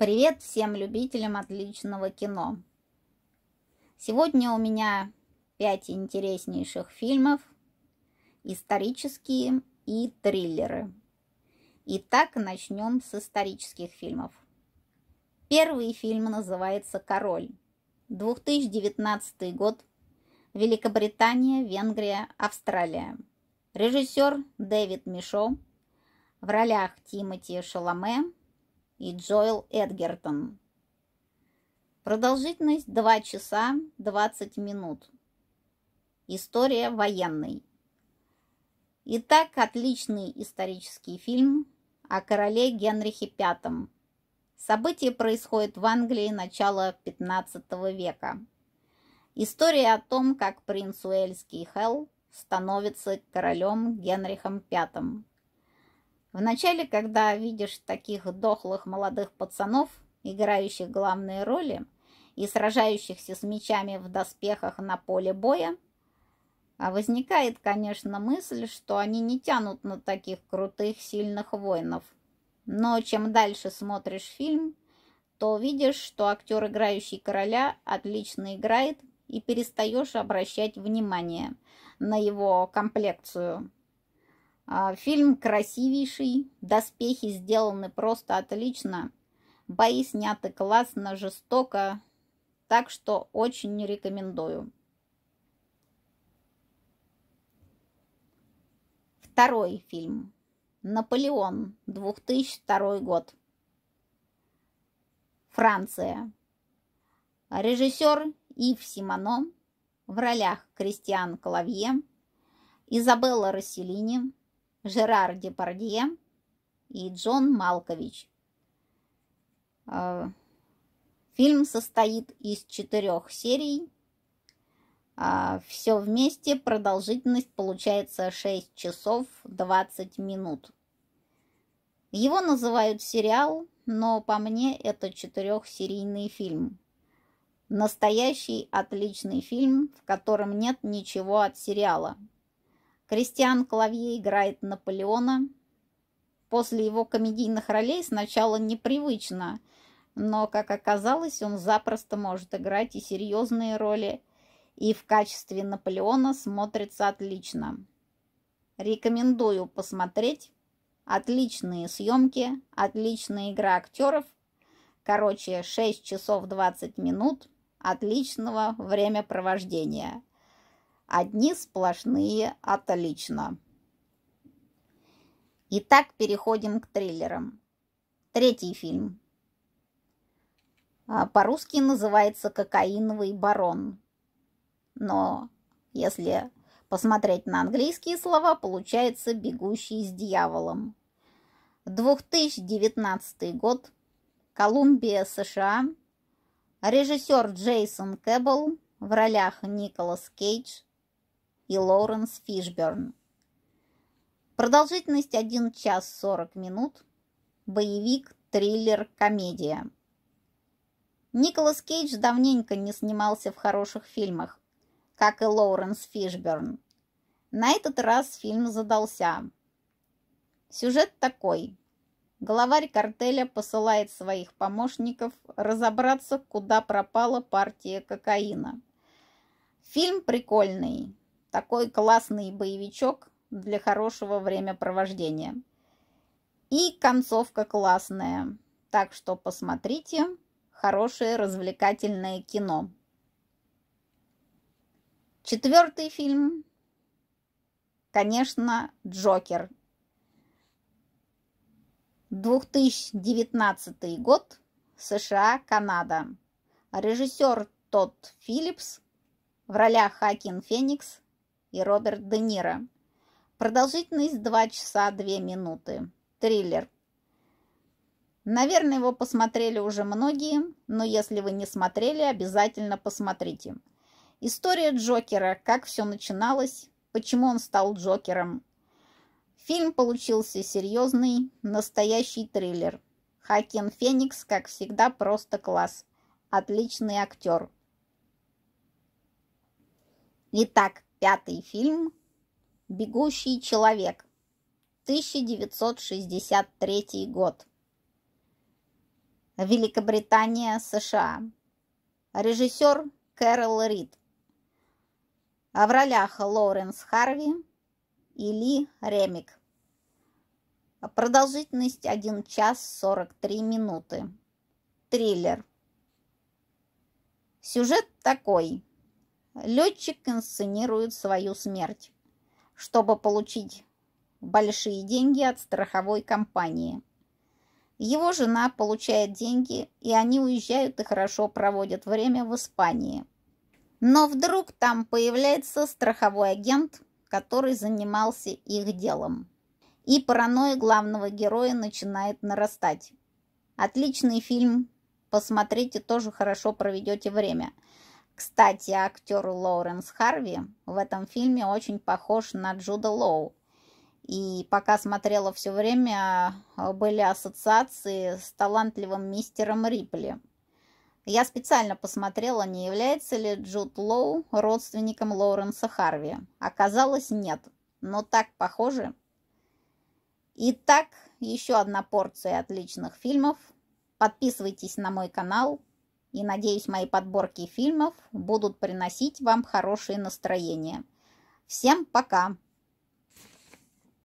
Привет всем любителям отличного кино! Сегодня у меня пять интереснейших фильмов, исторические и триллеры. Итак, начнем с исторических фильмов. Первый фильм называется «Король». 2019 год. Великобритания, Венгрия, Австралия. Режиссер Дэвид Мишо. В ролях Тимоти Шаломе, и Джоэл Эдгертон. Продолжительность 2 часа 20 минут. История военной. Итак, отличный исторический фильм о короле Генрихе V. События происходят в Англии начала 15 века. История о том, как принц Уэльский Хелл становится королем Генрихом V. Вначале, когда видишь таких дохлых молодых пацанов, играющих главные роли и сражающихся с мечами в доспехах на поле боя, а возникает, конечно, мысль, что они не тянут на таких крутых, сильных воинов. Но чем дальше смотришь фильм, то видишь, что актер, играющий короля, отлично играет и перестаешь обращать внимание на его комплекцию а, фильм красивейший, доспехи сделаны просто отлично, бои сняты классно, жестоко, так что очень не рекомендую. Второй фильм. Наполеон, 2002 год. Франция. Режиссер Ив Симоно в ролях Кристиан Клавье, Изабелла Расселини, Жерар Депардье и Джон Малкович. А, фильм состоит из четырех серий. А, Все вместе продолжительность получается 6 часов 20 минут. Его называют сериал, но по мне это четырехсерийный фильм. Настоящий отличный фильм, в котором нет ничего от сериала – Кристиан Клавье играет Наполеона. После его комедийных ролей сначала непривычно, но, как оказалось, он запросто может играть и серьезные роли, и в качестве Наполеона смотрится отлично. Рекомендую посмотреть. Отличные съемки, отличная игра актеров. Короче, 6 часов 20 минут отличного времяпровождения. Одни сплошные «отлично». Итак, переходим к триллерам. Третий фильм. А, по-русски называется «Кокаиновый барон». Но если посмотреть на английские слова, получается «Бегущий с дьяволом». 2019 год. Колумбия, США. Режиссер Джейсон Кэббл в ролях Николас Кейдж, и Лоуренс Фишберн. Продолжительность 1 час 40 минут. Боевик, триллер, комедия. Николас Кейдж давненько не снимался в хороших фильмах, как и Лоуренс Фишберн. На этот раз фильм задался. Сюжет такой. Главарь картеля посылает своих помощников разобраться, куда пропала партия кокаина. Фильм прикольный, такой классный боевичок для хорошего времяпровождения. И концовка классная. Так что посмотрите хорошее развлекательное кино. Четвертый фильм, конечно, «Джокер». 2019 год, США, Канада. Режиссер Тодд Филлипс в ролях Хакин Феникс, и Роберт Де Ниро. Продолжительность 2 часа 2 минуты. Триллер. Наверное, его посмотрели уже многие, но если вы не смотрели, обязательно посмотрите. История Джокера, как все начиналось, почему он стал Джокером. Фильм получился серьезный, настоящий триллер. Хакен Феникс, как всегда, просто класс. Отличный актер. Итак, Пятый фильм «Бегущий человек», 1963 год. Великобритания, США. Режиссер Кэрол Рид. А в ролях Лоуренс Харви и Ли Ремик. Продолжительность 1 час 43 минуты. Триллер. Сюжет такой – летчик инсценирует свою смерть, чтобы получить большие деньги от страховой компании. Его жена получает деньги, и они уезжают и хорошо проводят время в Испании. Но вдруг там появляется страховой агент, который занимался их делом. И паранойя главного героя начинает нарастать. Отличный фильм, посмотрите, тоже хорошо проведете время – кстати, актер Лоуренс Харви в этом фильме очень похож на Джуда Лоу. И пока смотрела все время, э, были ассоциации с талантливым мистером Рипли. Я специально посмотрела, не является ли Джуд Лоу родственником Лоуренса Харви. Оказалось, нет. Но так похоже. Итак, еще одна порция отличных фильмов. Подписывайтесь на мой канал, и надеюсь, мои подборки фильмов будут приносить вам хорошее настроение. Всем пока!